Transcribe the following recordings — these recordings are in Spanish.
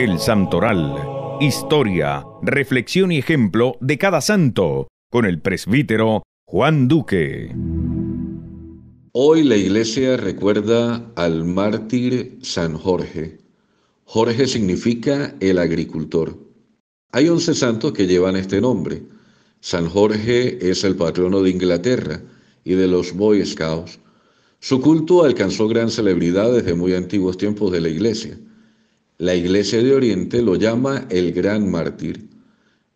El Santoral. Historia, reflexión y ejemplo de cada santo, con el presbítero Juan Duque. Hoy la iglesia recuerda al mártir San Jorge. Jorge significa el agricultor. Hay once santos que llevan este nombre. San Jorge es el patrono de Inglaterra y de los Boy Scouts. Su culto alcanzó gran celebridad desde muy antiguos tiempos de la iglesia. La Iglesia de Oriente lo llama el gran mártir.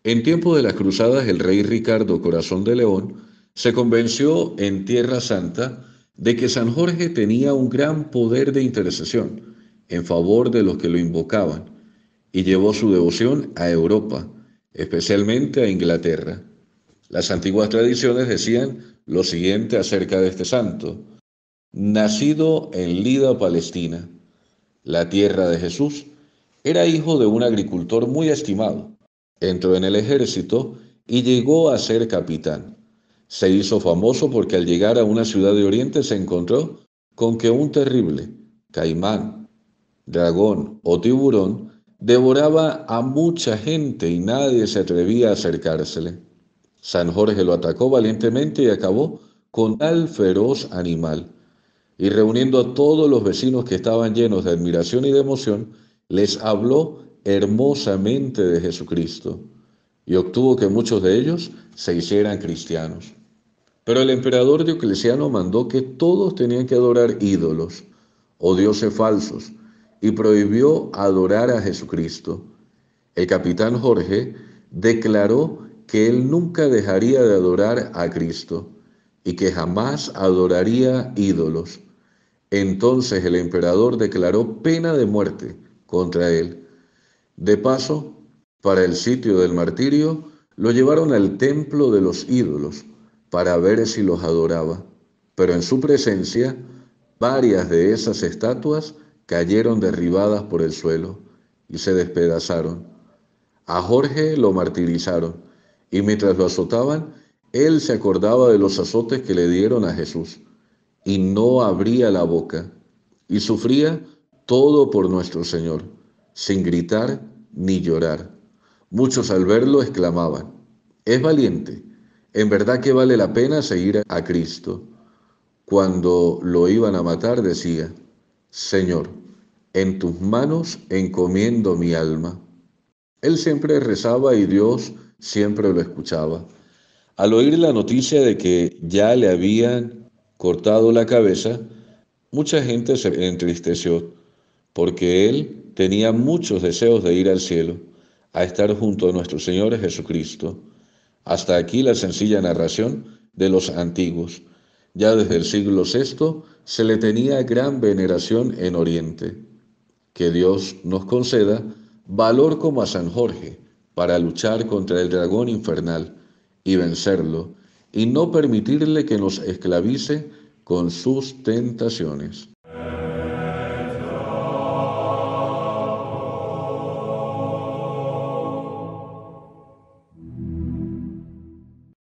En tiempo de las cruzadas, el rey Ricardo Corazón de León se convenció en Tierra Santa de que San Jorge tenía un gran poder de intercesión en favor de los que lo invocaban y llevó su devoción a Europa, especialmente a Inglaterra. Las antiguas tradiciones decían lo siguiente acerca de este santo. Nacido en Lida, Palestina, la tierra de Jesús, era hijo de un agricultor muy estimado. Entró en el ejército y llegó a ser capitán. Se hizo famoso porque al llegar a una ciudad de Oriente se encontró con que un terrible caimán, dragón o tiburón devoraba a mucha gente y nadie se atrevía a acercársele. San Jorge lo atacó valientemente y acabó con tal feroz animal. Y reuniendo a todos los vecinos que estaban llenos de admiración y de emoción, les habló hermosamente de Jesucristo y obtuvo que muchos de ellos se hicieran cristianos. Pero el emperador Diocleciano mandó que todos tenían que adorar ídolos o dioses falsos y prohibió adorar a Jesucristo. El capitán Jorge declaró que él nunca dejaría de adorar a Cristo y que jamás adoraría ídolos. Entonces el emperador declaró pena de muerte contra él. De paso, para el sitio del martirio, lo llevaron al templo de los ídolos para ver si los adoraba. Pero en su presencia, varias de esas estatuas cayeron derribadas por el suelo y se despedazaron. A Jorge lo martirizaron y mientras lo azotaban, él se acordaba de los azotes que le dieron a Jesús y no abría la boca y sufría todo por nuestro Señor, sin gritar ni llorar. Muchos al verlo exclamaban, es valiente, en verdad que vale la pena seguir a Cristo. Cuando lo iban a matar decía, Señor, en tus manos encomiendo mi alma. Él siempre rezaba y Dios siempre lo escuchaba. Al oír la noticia de que ya le habían cortado la cabeza, mucha gente se entristeció porque él tenía muchos deseos de ir al cielo, a estar junto a nuestro Señor Jesucristo. Hasta aquí la sencilla narración de los antiguos. Ya desde el siglo VI se le tenía gran veneración en Oriente. Que Dios nos conceda valor como a San Jorge para luchar contra el dragón infernal y vencerlo, y no permitirle que nos esclavice con sus tentaciones.